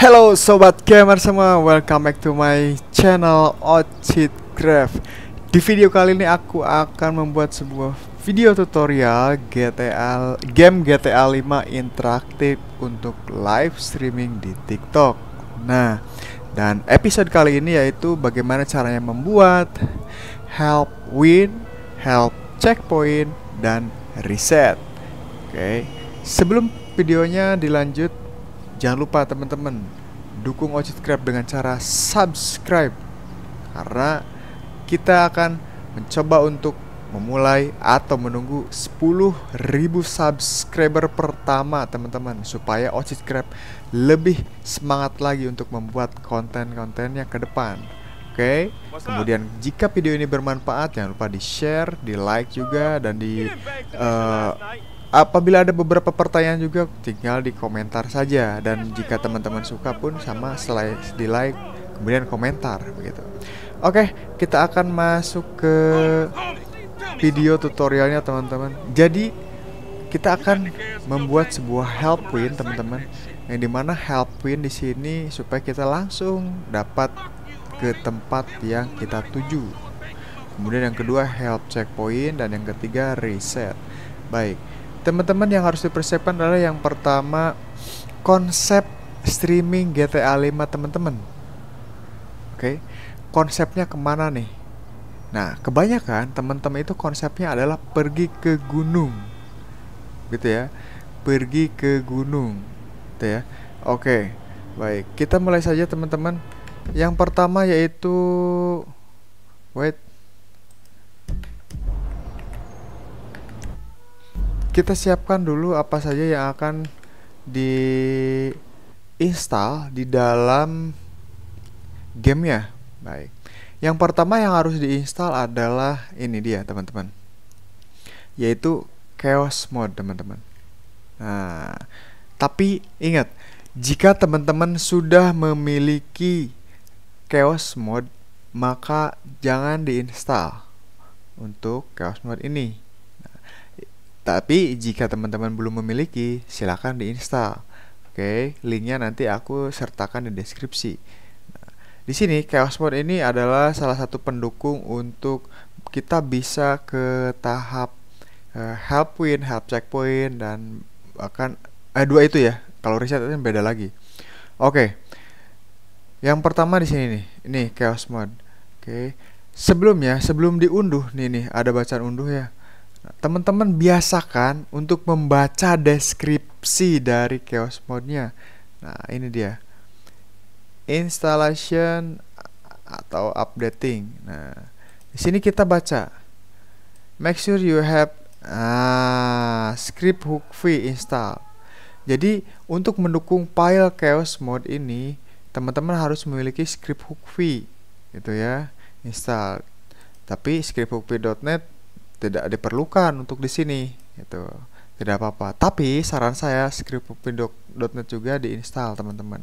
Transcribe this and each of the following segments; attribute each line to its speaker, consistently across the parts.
Speaker 1: Hello sobat gamer semua, welcome back to my channel Ocit Craft. Di video kali ini aku akan membuat sebuah video tutorial GTA game GTA 5 interaktif untuk live streaming di TikTok. Nah, dan episode kali ini yaitu bagaimana caranya membuat help win, help checkpoint dan reset. Oke. Okay. Sebelum videonya dilanjut Jangan lupa teman-teman dukung Ojit Crab dengan cara subscribe karena kita akan mencoba untuk memulai atau menunggu 10.000 subscriber pertama teman-teman supaya Ojit Crab lebih semangat lagi untuk membuat konten-kontennya ke depan. Oke, okay? kemudian jika video ini bermanfaat jangan lupa di share, di like juga dan di uh, Apabila ada beberapa pertanyaan juga tinggal di komentar saja dan jika teman-teman suka pun sama selain di like kemudian komentar begitu. Oke, kita akan masuk ke video tutorialnya teman-teman. Jadi kita akan membuat sebuah help win teman-teman yang dimana help win di sini supaya kita langsung dapat ke tempat yang kita tuju. Kemudian yang kedua help checkpoint dan yang ketiga reset. Baik, teman-teman yang harus dipersiapkan adalah yang pertama konsep streaming GTA 5 teman-teman oke okay? konsepnya kemana nih nah kebanyakan teman-teman itu konsepnya adalah pergi ke gunung gitu ya pergi ke gunung gitu ya oke okay. baik kita mulai saja teman-teman yang pertama yaitu wait kita siapkan dulu apa saja yang akan di install di dalam gamenya baik yang pertama yang harus diinstal adalah ini dia teman-teman yaitu chaos mode teman-teman nah tapi ingat jika teman-teman sudah memiliki chaos mode maka jangan diinstal untuk chaos mode ini tapi jika teman-teman belum memiliki, silahkan diinstal. Oke, linknya nanti aku sertakan di deskripsi. Nah, di sini Chaos Mode ini adalah salah satu pendukung untuk kita bisa ke tahap uh, help win, help checkpoint dan akan eh dua itu ya. Kalau reset itu beda lagi. Oke. Yang pertama di sini nih, ini Chaos Mode. Oke. Sebelumnya, sebelum diunduh nih nih ada bacaan unduh ya teman-teman biasakan untuk membaca deskripsi dari chaos mode-nya. Nah, ini dia. Installation atau updating. Nah, di sini kita baca. Make sure you have ah, script hook v install. Jadi, untuk mendukung file chaos mode ini, teman-teman harus memiliki script hook v gitu ya, install. Tapi script hook v.net tidak diperlukan untuk di sini itu tidak apa-apa tapi saran saya script juga diinstal teman-teman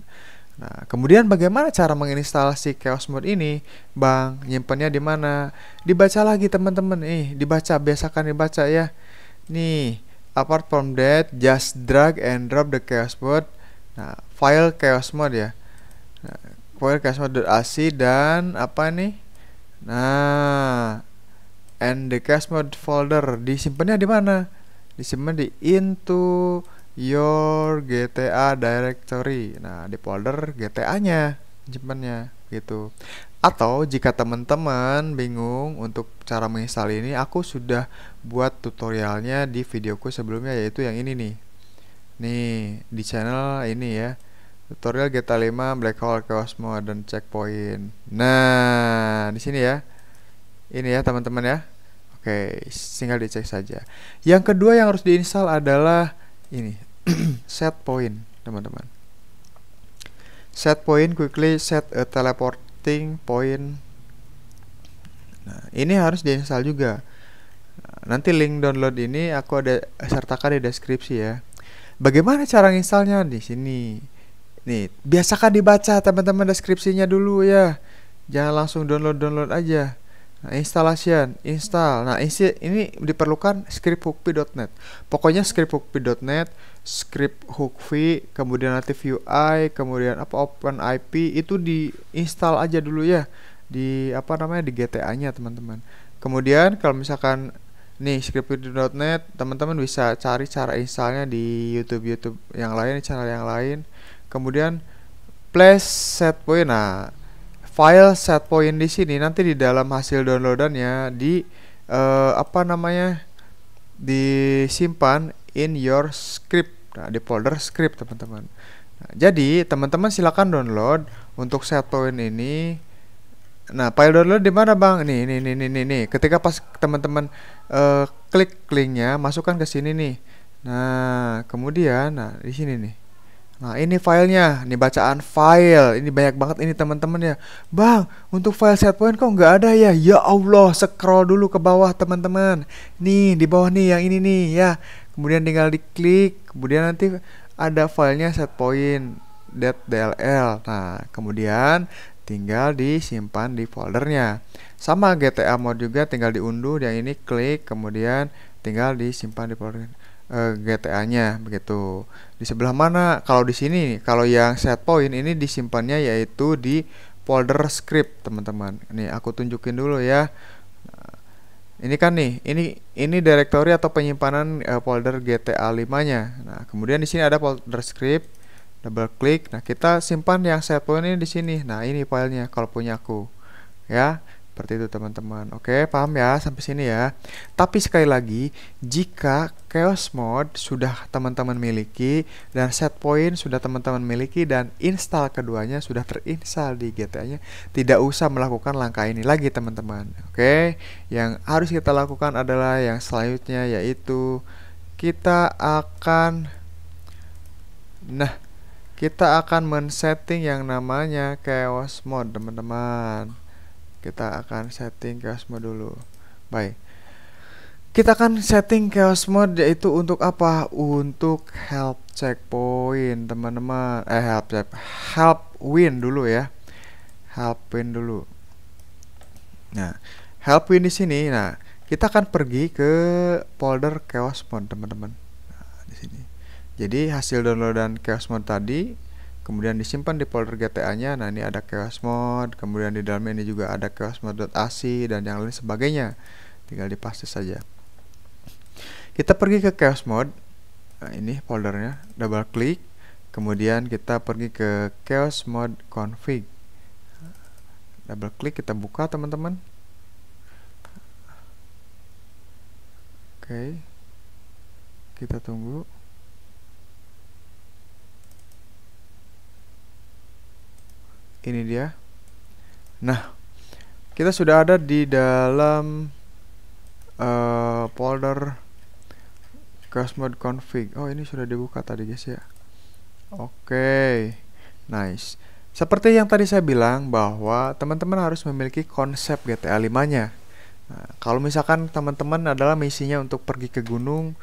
Speaker 1: Nah, kemudian bagaimana cara menginstal si chaos mode ini? Bang, nyimpannya di mana? Dibaca lagi teman-teman. Eh, dibaca, biasakan dibaca ya. Nih, apart from that, just drag and drop the chaos mode. Nah, file chaos mode ya. Nah, file chaos mode.ac dan apa nih? Nah, and the cache mode folder disimpannya di mana disimpan di into your GTA directory nah di folder GTA nya simpannya gitu atau jika teman-teman bingung untuk cara menginstal ini aku sudah buat tutorialnya di videoku sebelumnya yaitu yang ini nih nih di channel ini ya tutorial GTA 5 Black Hole Cosmo dan Checkpoint nah di sini ya ini ya teman-teman ya oke tinggal dicek saja yang kedua yang harus diinstal adalah ini set point teman-teman set point quickly set a teleporting point nah ini harus diinstal juga nah, nanti link download ini aku ada sertakan di deskripsi ya bagaimana cara installnya di sini nih biasakan dibaca teman-teman deskripsinya dulu ya jangan langsung download download aja Nah, installation install nah isi ini diperlukan script hookv.net pokoknya script hookv.net script hookv kemudian native UI kemudian apa open IP itu di install aja dulu ya di apa namanya di GTA nya teman-teman kemudian kalau misalkan nih script.net teman-teman bisa cari cara installnya di YouTube YouTube yang lain channel yang lain kemudian place setpoint nah file set point di sini nanti di dalam hasil downloadannya di uh, apa namanya disimpan in your script nah, di folder script teman-teman nah, jadi teman-teman silahkan download untuk set point ini Nah, file download di mana, Bang? Nih, nih, nih, nih, nih, Ketika pas teman-teman uh, klik linknya, masukkan ke sini nih. Nah, kemudian nah di sini nih. Nah ini filenya, ini bacaan file, ini banyak banget ini teman-teman ya. Bang, untuk file setpoint kok nggak ada ya? Ya Allah, scroll dulu ke bawah teman-teman. Nih di bawah nih yang ini nih ya. Kemudian tinggal diklik, kemudian nanti ada filenya setpoint DLL. Nah kemudian tinggal disimpan di foldernya. Sama GTA mode juga tinggal diunduh yang ini klik kemudian tinggal disimpan di foldernya. Eh, GTA-nya begitu. Di sebelah mana? Kalau di sini, kalau yang set point ini disimpannya yaitu di folder script, teman-teman. Nih, aku tunjukin dulu ya. Nah, ini kan nih, ini ini directory atau penyimpanan uh, folder GTA 5-nya. Nah, kemudian di sini ada folder script. Double klik. Nah, kita simpan yang set point ini di sini. Nah, ini filenya kalau punya aku. Ya. Seperti itu teman-teman. Oke, paham ya sampai sini ya. Tapi sekali lagi, jika chaos mode sudah teman-teman miliki dan set point sudah teman-teman miliki dan install keduanya sudah terinstall di GTA-nya, tidak usah melakukan langkah ini lagi teman-teman. Oke, yang harus kita lakukan adalah yang selanjutnya yaitu kita akan nah kita akan men-setting yang namanya chaos mode teman-teman kita akan setting chaos mode dulu baik kita akan setting chaos mode yaitu untuk apa untuk help checkpoint teman-teman eh help check help win dulu ya help win dulu nah help win di sini nah kita akan pergi ke folder chaos mode teman-teman nah, di sini jadi hasil downloadan chaos mode tadi kemudian disimpan di folder GTA-nya. Nah, ini ada chaos mode, kemudian di dalamnya ini juga ada chaos mode.ac dan yang lain sebagainya. Tinggal dipaste saja. Kita pergi ke chaos mode. Nah, ini foldernya, double klik, kemudian kita pergi ke chaos mode config. Double klik kita buka, teman-teman. Oke. Okay. Kita tunggu. ini dia nah kita sudah ada di dalam uh, folder cosmod config oh ini sudah dibuka tadi guys ya oke okay. nice seperti yang tadi saya bilang bahwa teman-teman harus memiliki konsep GTA 5 nya nah, kalau misalkan teman-teman adalah misinya untuk pergi ke gunung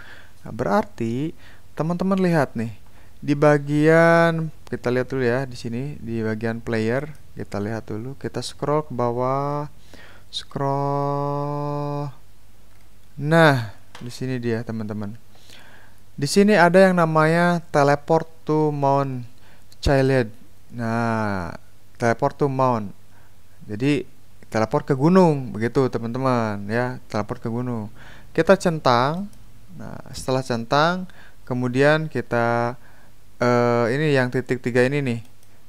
Speaker 1: berarti teman-teman lihat nih di bagian kita lihat dulu ya di sini di bagian player kita lihat dulu kita scroll ke bawah scroll nah di sini dia teman-teman di sini ada yang namanya teleport to mount child nah teleport to mount jadi teleport ke gunung begitu teman-teman ya teleport ke gunung kita centang nah setelah centang kemudian kita uh, ini yang titik tiga ini nih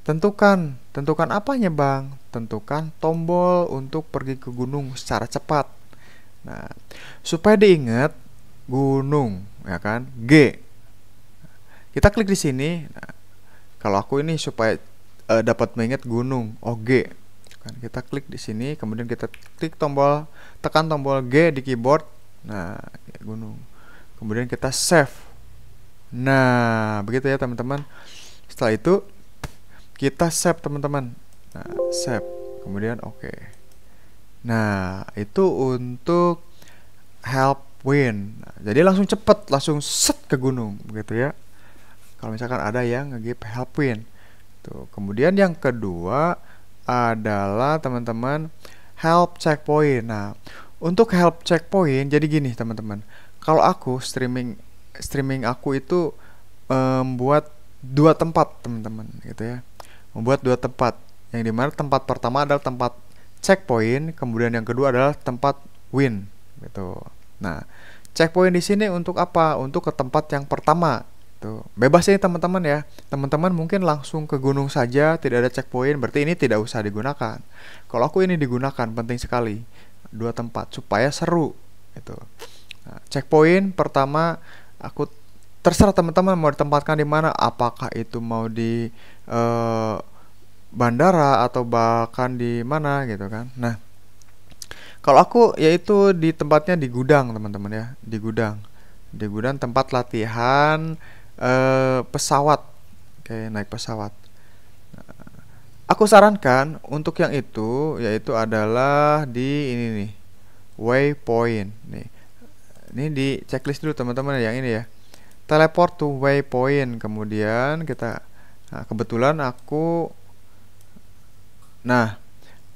Speaker 1: tentukan tentukan apanya bang tentukan tombol untuk pergi ke gunung secara cepat nah supaya diingat gunung ya kan G kita klik di sini nah, kalau aku ini supaya uh, dapat mengingat gunung oh G kan kita klik di sini kemudian kita klik tombol tekan tombol G di keyboard nah gunung kemudian kita save Nah, begitu ya teman-teman. Setelah itu kita save teman-teman. Nah, save. Kemudian oke. Okay. Nah, itu untuk help win. Nah, jadi langsung cepet, langsung set ke gunung begitu ya. Kalau misalkan ada yang nge-give help win. Tuh. Kemudian yang kedua adalah teman-teman help checkpoint. Nah, untuk help checkpoint jadi gini teman-teman. Kalau aku streaming streaming aku itu eh, membuat dua tempat teman-teman gitu ya membuat dua tempat yang dimana tempat pertama adalah tempat checkpoint kemudian yang kedua adalah tempat win gitu nah checkpoint di sini untuk apa untuk ke tempat yang pertama tuh gitu. bebas ini teman-teman ya teman-teman mungkin langsung ke gunung saja tidak ada checkpoint berarti ini tidak usah digunakan kalau aku ini digunakan penting sekali dua tempat supaya seru gitu nah, checkpoint pertama aku terserah teman-teman mau ditempatkan di mana apakah itu mau di uh, bandara atau bahkan di mana gitu kan nah kalau aku yaitu di tempatnya di gudang teman-teman ya di gudang di gudang tempat latihan uh, pesawat kayak naik pesawat nah, aku sarankan untuk yang itu yaitu adalah di ini nih waypoint nih ini di checklist dulu teman-teman yang ini ya teleport to waypoint kemudian kita nah, kebetulan aku nah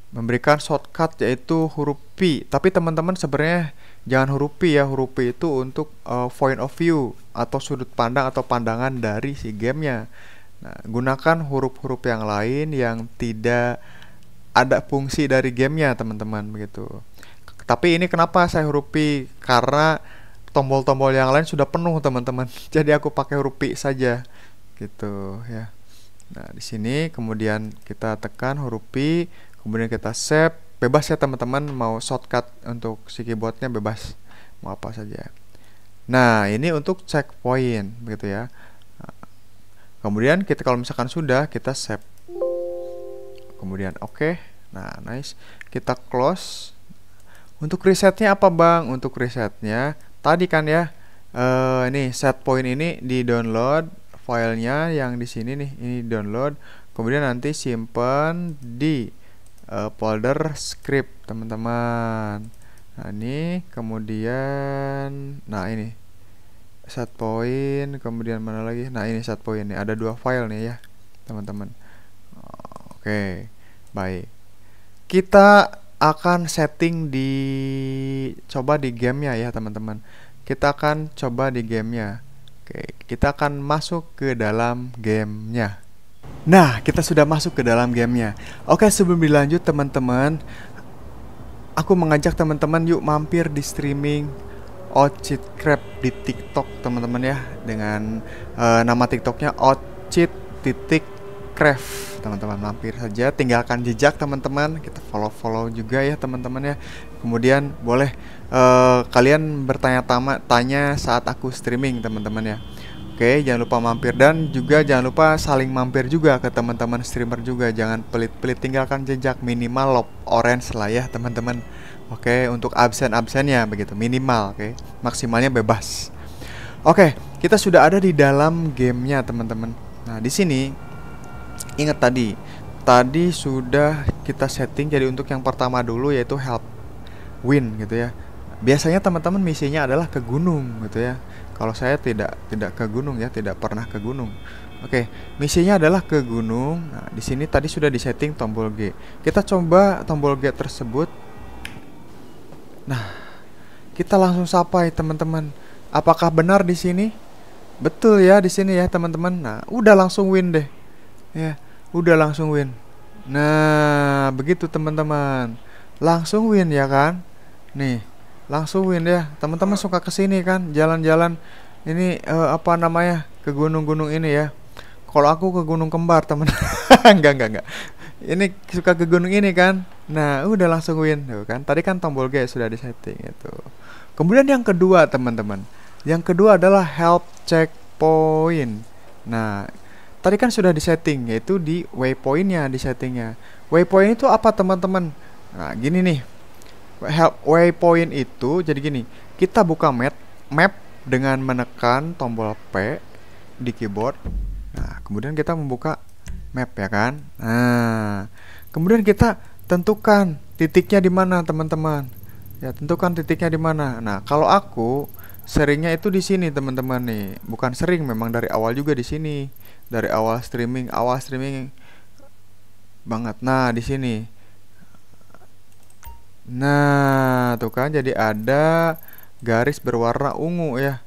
Speaker 1: memberikan shortcut yaitu huruf P tapi teman-teman sebenarnya jangan huruf P ya huruf P itu untuk uh, point of view atau sudut pandang atau pandangan dari si gamenya nah, gunakan huruf-huruf yang lain yang tidak ada fungsi dari gamenya teman-teman begitu tapi ini kenapa saya huruf P? Karena tombol-tombol yang lain sudah penuh teman-teman. Jadi aku pakai huruf P saja. Gitu ya. Nah, di sini kemudian kita tekan huruf P, kemudian kita save. Bebas ya teman-teman mau shortcut untuk si keyboardnya bebas mau apa saja. Nah, ini untuk checkpoint begitu ya. kemudian kita kalau misalkan sudah kita save. Kemudian oke. Okay. Nah, nice. Kita close. Untuk resetnya apa bang? Untuk resetnya tadi kan ya uh, eh, nih set point ini di download filenya yang di sini nih ini download kemudian nanti simpan di uh, folder script teman-teman. Nah ini kemudian nah ini set point kemudian mana lagi nah ini set point nih ada dua file nih ya teman-teman oke baik kita akan setting di coba di gamenya ya teman-teman kita akan coba di gamenya oke kita akan masuk ke dalam gamenya nah kita sudah masuk ke dalam gamenya oke sebelum dilanjut teman-teman aku mengajak teman-teman yuk mampir di streaming Ocit Crab di TikTok teman-teman ya dengan uh, nama TikToknya Ocit titik Minecraft teman-teman mampir saja tinggalkan jejak teman-teman kita follow-follow juga ya teman-teman ya kemudian boleh uh, kalian bertanya tama, tanya saat aku streaming teman-teman ya Oke, jangan lupa mampir dan juga jangan lupa saling mampir juga ke teman-teman streamer juga. Jangan pelit-pelit tinggalkan jejak minimal lob orange lah ya, teman-teman. Oke, untuk absen-absennya begitu minimal, oke. Maksimalnya bebas. Oke, kita sudah ada di dalam gamenya, teman-teman. Nah, di sini ingat tadi tadi sudah kita setting jadi untuk yang pertama dulu yaitu help win gitu ya biasanya teman-teman misinya adalah ke gunung gitu ya kalau saya tidak tidak ke gunung ya tidak pernah ke gunung oke misinya adalah ke gunung nah di sini tadi sudah disetting tombol G kita coba tombol G tersebut nah kita langsung sampai teman-teman apakah benar di sini betul ya di sini ya teman-teman nah udah langsung win deh ya udah langsung win nah begitu teman-teman langsung win ya kan nih langsung win ya teman-teman suka kesini kan jalan-jalan ini uh, apa namanya ke gunung-gunung ini ya kalau aku ke gunung kembar teman enggak enggak enggak ini suka ke gunung ini kan nah udah langsung win tuh kan tadi kan tombol G sudah disetting itu kemudian yang kedua teman-teman yang kedua adalah help checkpoint nah tadi kan sudah disetting yaitu di waypointnya di settingnya waypoint itu apa teman-teman nah gini nih help waypoint itu jadi gini kita buka map map dengan menekan tombol P di keyboard nah kemudian kita membuka map ya kan nah kemudian kita tentukan titiknya di mana teman-teman ya tentukan titiknya di mana nah kalau aku seringnya itu di sini teman-teman nih bukan sering memang dari awal juga di sini dari awal streaming awal streaming banget nah di sini nah tuh kan jadi ada garis berwarna ungu ya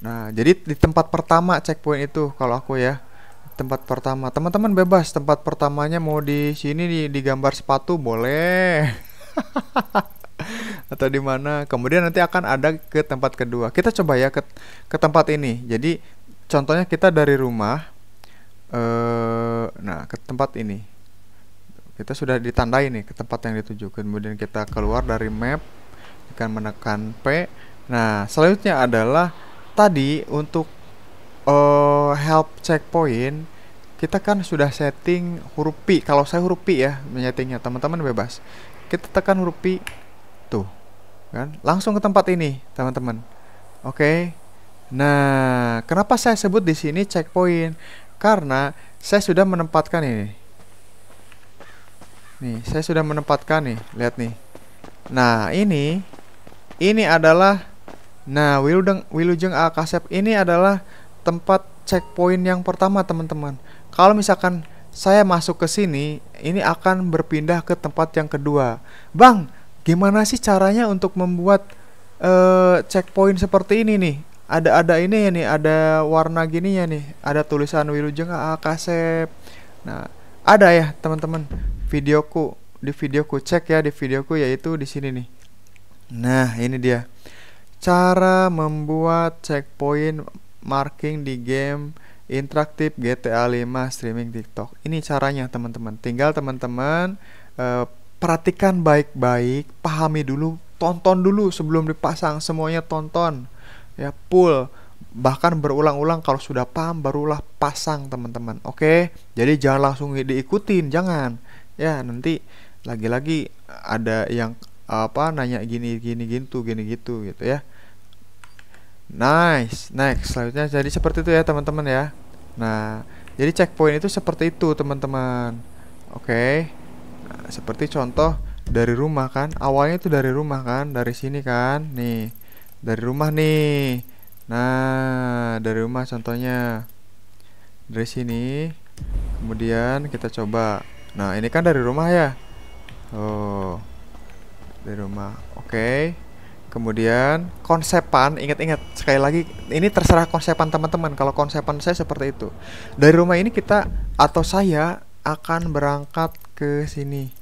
Speaker 1: nah jadi di tempat pertama checkpoint itu kalau aku ya tempat pertama teman-teman bebas tempat pertamanya mau di sini di, di gambar sepatu boleh atau di mana kemudian nanti akan ada ke tempat kedua kita coba ya ke ke tempat ini jadi contohnya kita dari rumah eh nah ke tempat ini kita sudah ditandai nih ke tempat yang dituju kemudian kita keluar dari map akan menekan P nah selanjutnya adalah tadi untuk uh, help checkpoint kita kan sudah setting huruf P kalau saya huruf P ya menyetingnya teman-teman bebas kita tekan huruf P tuh kan langsung ke tempat ini teman-teman oke okay. nah kenapa saya sebut di sini checkpoint karena saya sudah menempatkan ini nih saya sudah menempatkan nih lihat nih nah ini ini adalah nah Wilujeng Wilujeng akasep ini adalah tempat checkpoint yang pertama teman-teman kalau misalkan saya masuk ke sini ini akan berpindah ke tempat yang kedua Bang gimana sih caranya untuk membuat uh, checkpoint seperti ini nih ada ada ini ya nih ada warna gini ya nih ada tulisan Wilujeng Akasep nah ada ya teman-teman videoku di videoku cek ya di videoku yaitu di sini nih nah ini dia cara membuat checkpoint marking di game interaktif GTA 5 streaming TikTok ini caranya teman-teman tinggal teman-teman eh, perhatikan baik-baik pahami dulu tonton dulu sebelum dipasang semuanya tonton ya pull bahkan berulang-ulang kalau sudah paham barulah pasang teman-teman oke jadi jangan langsung diikutin jangan ya nanti lagi-lagi ada yang apa nanya gini gini gitu gini gitu gitu ya nice next selanjutnya jadi seperti itu ya teman-teman ya nah jadi checkpoint itu seperti itu teman-teman oke nah, seperti contoh dari rumah kan awalnya itu dari rumah kan dari sini kan nih dari rumah nih nah dari rumah contohnya dari sini kemudian kita coba nah ini kan dari rumah ya oh dari rumah oke okay. kemudian konsepan ingat-ingat sekali lagi ini terserah konsepan teman-teman kalau konsepan saya seperti itu dari rumah ini kita atau saya akan berangkat ke sini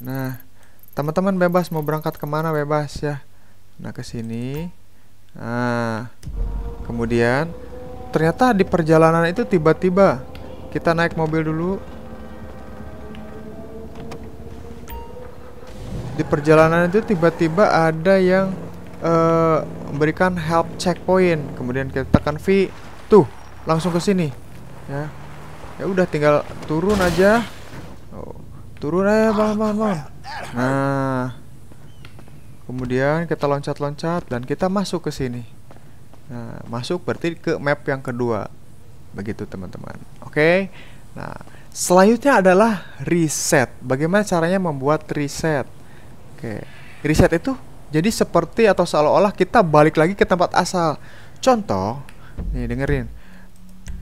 Speaker 1: nah teman-teman bebas mau berangkat kemana bebas ya Nah, ke sini. Nah, kemudian ternyata di perjalanan itu tiba-tiba kita naik mobil dulu. Di perjalanan itu tiba-tiba ada yang uh, memberikan help checkpoint. Kemudian kita tekan V, tuh langsung ke sini. Ya, ya udah tinggal turun aja. Oh, turun aja, bang, bang, bang. Nah, kemudian kita loncat-loncat dan kita masuk ke sini nah masuk berarti ke map yang kedua begitu teman-teman oke okay? nah selanjutnya adalah reset bagaimana caranya membuat reset oke okay. reset itu jadi seperti atau seolah-olah kita balik lagi ke tempat asal. Contoh, nih dengerin.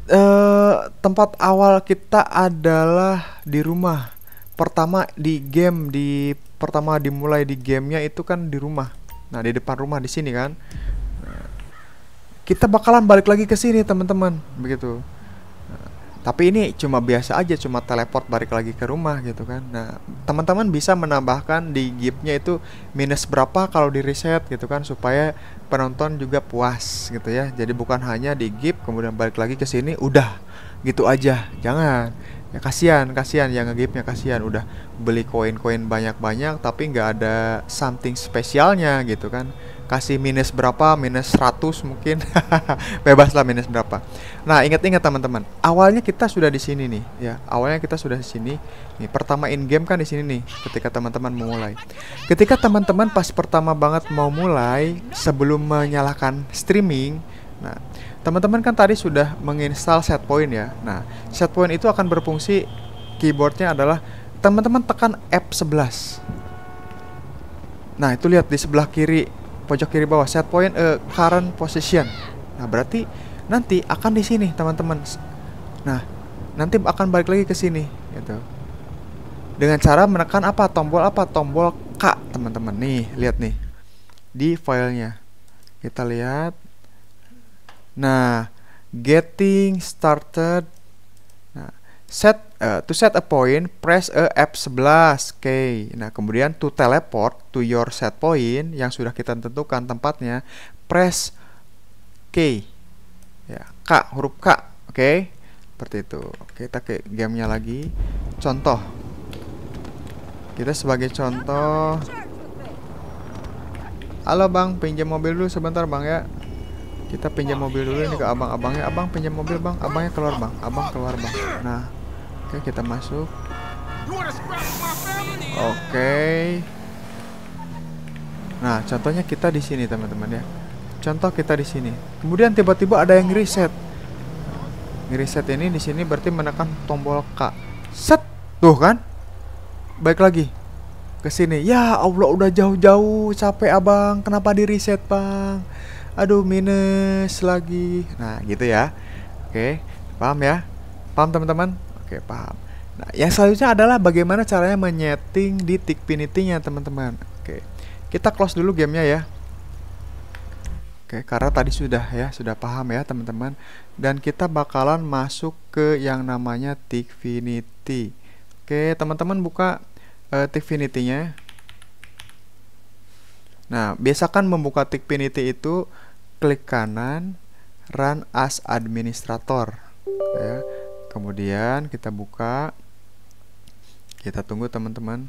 Speaker 1: Eh tempat awal kita adalah di rumah pertama di game di pertama dimulai di gamenya itu kan di rumah nah di depan rumah di sini kan nah, kita bakalan balik lagi ke sini teman-teman begitu nah, tapi ini cuma biasa aja cuma teleport balik lagi ke rumah gitu kan nah teman-teman bisa menambahkan di giftnya itu minus berapa kalau di reset gitu kan supaya penonton juga puas gitu ya jadi bukan hanya di gift kemudian balik lagi ke sini udah gitu aja jangan ya kasihan kasihan yang ngegame kasihan udah beli koin-koin banyak-banyak tapi nggak ada something spesialnya gitu kan kasih minus berapa minus 100 mungkin bebas lah minus berapa nah ingat-ingat teman-teman awalnya kita sudah di sini nih ya awalnya kita sudah di sini nih pertama in game kan di sini nih ketika teman-teman mulai ketika teman-teman pas pertama banget mau mulai sebelum menyalakan streaming nah teman-teman kan tadi sudah menginstal set point ya. Nah, set point itu akan berfungsi keyboardnya adalah teman-teman tekan F11. Nah, itu lihat di sebelah kiri pojok kiri bawah set point uh, current position. Nah, berarti nanti akan di sini, teman-teman. Nah, nanti akan balik lagi ke sini gitu. Dengan cara menekan apa? Tombol apa? Tombol K, teman-teman. Nih, lihat nih. Di filenya Kita lihat Nah, getting started. Nah, set uh, to set a point, press a F11 Okay. Nah, kemudian to teleport to your set point yang sudah kita tentukan tempatnya, press K. Ya, K huruf K. Oke. Okay? Seperti itu. Oke, kita ke gamenya lagi. Contoh. Kita sebagai contoh Halo Bang, pinjam mobil dulu sebentar Bang ya kita pinjam mobil dulu ini ke abang-abangnya abang pinjam mobil bang abangnya keluar bang abang keluar bang nah oke okay, kita masuk oke okay. nah contohnya kita di sini teman-teman ya contoh kita di sini kemudian tiba-tiba ada yang reset reset ini di sini berarti menekan tombol K set tuh kan baik lagi ke sini ya Allah udah jauh-jauh capek abang kenapa di reset bang aduh minus lagi nah gitu ya oke paham ya paham teman-teman oke paham nah yang selanjutnya adalah bagaimana caranya menyeting di pinitinya teman-teman oke kita close dulu gamenya ya Oke, karena tadi sudah ya, sudah paham ya teman-teman. Dan kita bakalan masuk ke yang namanya Tikfinity. Oke, teman-teman buka uh, eh, Tikfinity-nya. Nah, biasakan membuka Tikfinity itu klik kanan run as administrator ya kemudian kita buka kita tunggu teman-teman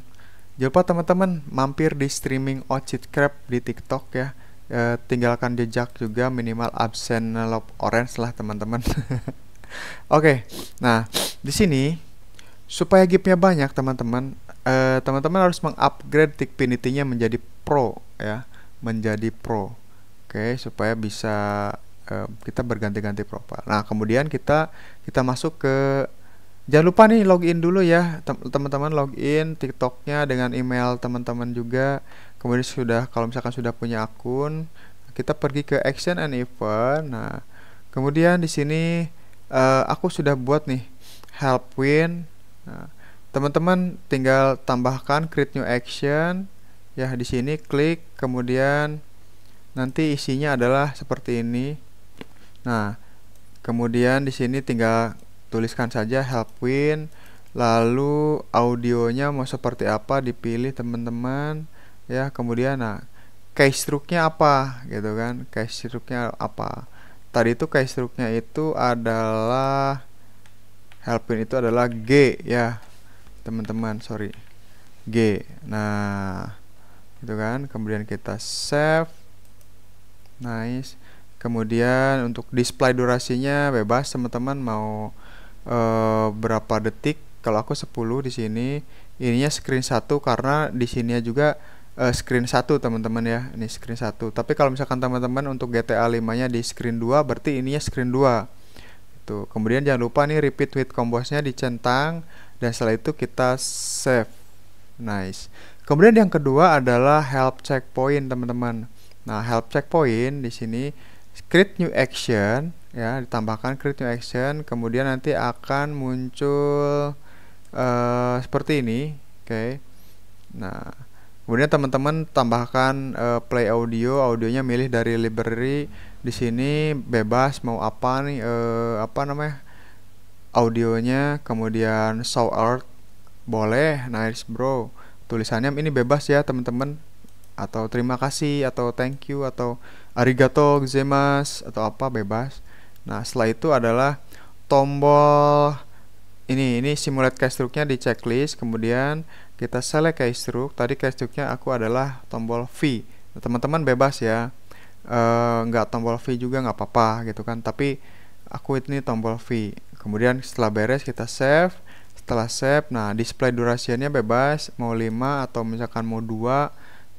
Speaker 1: Jangan lupa teman-teman mampir di streaming Ocit Crab di TikTok ya. E, tinggalkan jejak juga minimal absen lob orange lah teman-teman. Oke, okay, nah di sini supaya gipnya banyak teman-teman, e, teman-teman harus mengupgrade Tikpinity-nya menjadi pro ya, menjadi pro. Oke, okay, supaya bisa uh, kita berganti-ganti profile. Nah, kemudian kita kita masuk ke jangan lupa nih login dulu ya teman-teman login TikToknya dengan email teman-teman juga kemudian sudah kalau misalkan sudah punya akun kita pergi ke action and event nah kemudian di sini uh, aku sudah buat nih help win nah, teman-teman tinggal tambahkan create new action ya di sini klik kemudian nanti isinya adalah seperti ini nah kemudian di sini tinggal tuliskan saja help win lalu audionya mau seperti apa dipilih teman-teman ya kemudian nah case struknya apa gitu kan case struknya apa tadi itu case struknya itu adalah help win itu adalah G ya teman-teman sorry G nah gitu kan kemudian kita save nice kemudian untuk display durasinya bebas teman-teman mau uh, berapa detik kalau aku 10 di sini ininya screen satu karena di sini juga uh, screen satu teman-teman ya ini screen satu tapi kalau misalkan teman-teman untuk GTA 5 nya di screen 2 berarti ininya screen 2 itu kemudian jangan lupa nih repeat with combosnya dicentang dan setelah itu kita save nice kemudian yang kedua adalah help checkpoint teman-teman Nah, help checkpoint di sini create new action ya, ditambahkan create new action, kemudian nanti akan muncul uh, seperti ini. Oke. Okay. Nah, kemudian teman-teman tambahkan uh, play audio, audionya milih dari library di sini bebas mau apa nih uh, apa namanya? audionya, kemudian show art boleh, nice bro. Tulisannya ini bebas ya, teman-teman atau terima kasih atau thank you atau arigato gozaimasu atau apa bebas. Nah, setelah itu adalah tombol ini ini simulate keystroke-nya di checklist, kemudian kita select keystroke. Tadi keystroke-nya aku adalah tombol V. Nah, teman-teman bebas ya. Eh, nggak tombol V juga nggak apa-apa gitu kan, tapi aku ini tombol V. Kemudian setelah beres kita save setelah save nah display durasinya bebas mau 5 atau misalkan mau 2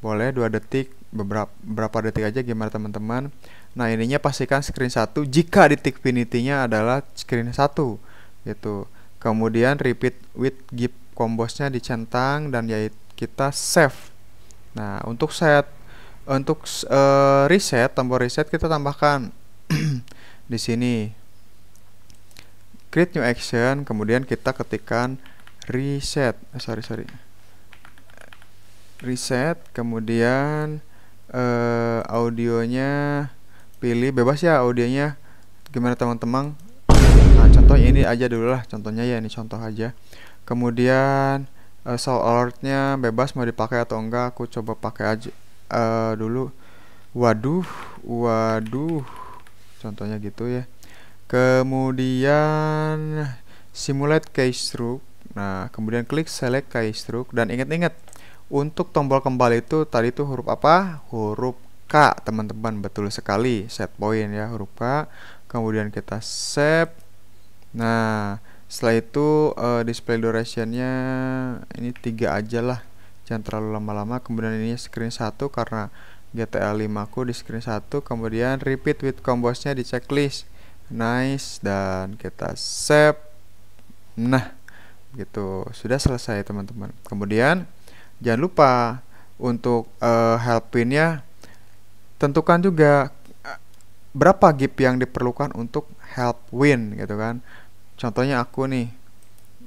Speaker 1: boleh dua detik beberapa berapa detik aja gimana teman-teman nah ininya pastikan screen satu jika detik finity-nya adalah screen satu gitu kemudian repeat with gip kombosnya dicentang dan ya kita save nah untuk set untuk uh, reset tombol reset kita tambahkan di sini create new action kemudian kita ketikkan reset eh, sorry sorry reset kemudian uh, audionya pilih bebas ya audionya gimana teman-teman nah contoh ini aja dulu lah contohnya ya ini contoh aja kemudian uh, sound alertnya bebas mau dipakai atau enggak aku coba pakai aja uh, eh, dulu waduh waduh contohnya gitu ya kemudian simulate keystroke nah kemudian klik select keystroke dan ingat-ingat untuk tombol kembali itu tadi itu huruf apa? Huruf K, teman-teman. Betul sekali. Set point ya, huruf K. Kemudian kita save. Nah, setelah itu uh, display durationnya ini tiga aja lah. Jangan terlalu lama-lama. Kemudian ini screen satu karena GTA 5 ku di screen satu Kemudian repeat with combosnya di checklist. Nice dan kita save. Nah, gitu. Sudah selesai, teman-teman. Kemudian jangan lupa untuk uh, helpinnya tentukan juga eh, berapa gip yang diperlukan untuk help win gitu kan contohnya aku nih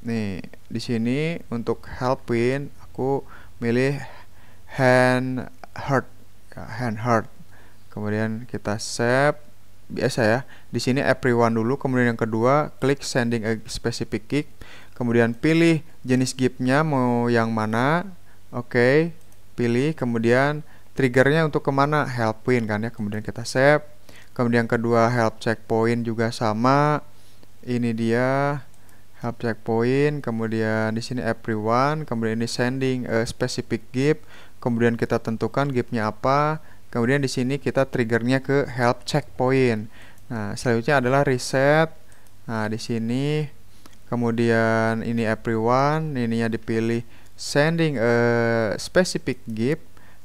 Speaker 1: nih di sini untuk help win aku milih hand hurt ya, hand hurt kemudian kita save biasa ya di sini everyone dulu kemudian yang kedua klik sending a specific gift kemudian pilih jenis gipnya mau yang mana Oke, pilih kemudian triggernya untuk kemana? Help win, kan ya. Kemudian kita save. Kemudian kedua help checkpoint juga sama. Ini dia help checkpoint. Kemudian di sini everyone. Kemudian ini sending a specific gift. Kemudian kita tentukan giftnya apa. Kemudian di sini kita triggernya ke help checkpoint. Nah, selanjutnya adalah reset. Nah, di sini kemudian ini everyone, ininya dipilih sending a eh, specific gift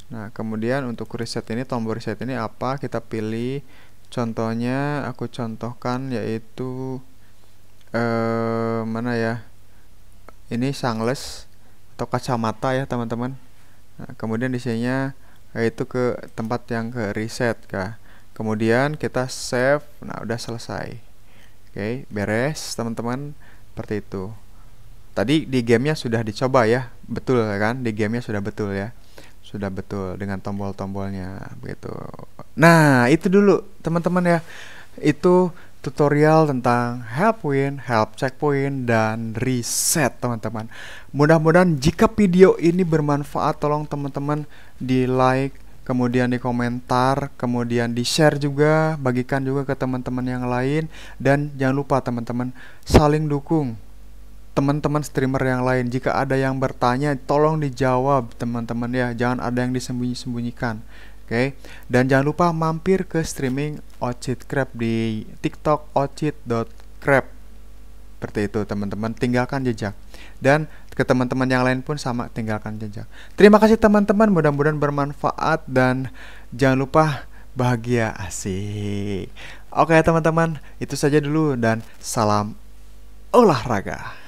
Speaker 1: nah kemudian untuk reset ini tombol reset ini apa kita pilih contohnya aku contohkan yaitu eh mana ya ini sunglass atau kacamata ya teman-teman nah, kemudian di sini yaitu ke tempat yang ke reset kah kemudian kita save nah udah selesai oke beres teman-teman seperti itu tadi di gamenya sudah dicoba ya betul kan di gamenya sudah betul ya sudah betul dengan tombol-tombolnya begitu nah itu dulu teman-teman ya itu tutorial tentang help win, help checkpoint, dan reset teman-teman. Mudah-mudahan jika video ini bermanfaat, tolong teman-teman di like, kemudian di komentar, kemudian di share juga, bagikan juga ke teman-teman yang lain, dan jangan lupa teman-teman saling dukung teman-teman streamer yang lain jika ada yang bertanya tolong dijawab teman-teman ya jangan ada yang disembunyi-sembunyikan oke okay? dan jangan lupa mampir ke streaming Ocit Crab di TikTok ocit.crab seperti itu teman-teman tinggalkan jejak dan ke teman-teman yang lain pun sama tinggalkan jejak terima kasih teman-teman mudah-mudahan bermanfaat dan jangan lupa bahagia asik oke okay, teman-teman itu saja dulu dan salam olahraga